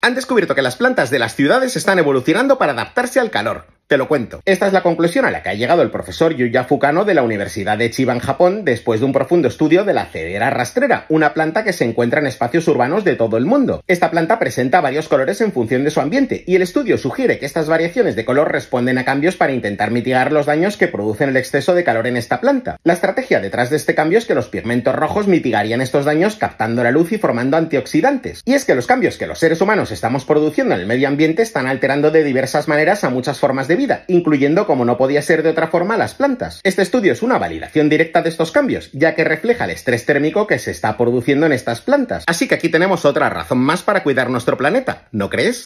Han descubierto que las plantas de las ciudades están evolucionando para adaptarse al calor, te lo cuento. Esta es la conclusión a la que ha llegado el profesor Yuya Fukano de la Universidad de Chiba en Japón después de un profundo estudio de la cedera rastrera, una planta que se encuentra en espacios urbanos de todo el mundo. Esta planta presenta varios colores en función de su ambiente y el estudio sugiere que estas variaciones de color responden a cambios para intentar mitigar los daños que producen el exceso de calor en esta planta. La estrategia detrás de este cambio es que los pigmentos rojos mitigarían estos daños captando la luz y formando antioxidantes. Y es que los cambios que los seres humanos estamos produciendo en el medio ambiente están alterando de diversas maneras a muchas formas de vida, incluyendo como no podía ser de otra forma las plantas. Este estudio es una validación directa de estos cambios, ya que refleja el estrés térmico que se está produciendo en estas plantas. Así que aquí tenemos otra razón más para cuidar nuestro planeta, ¿no crees?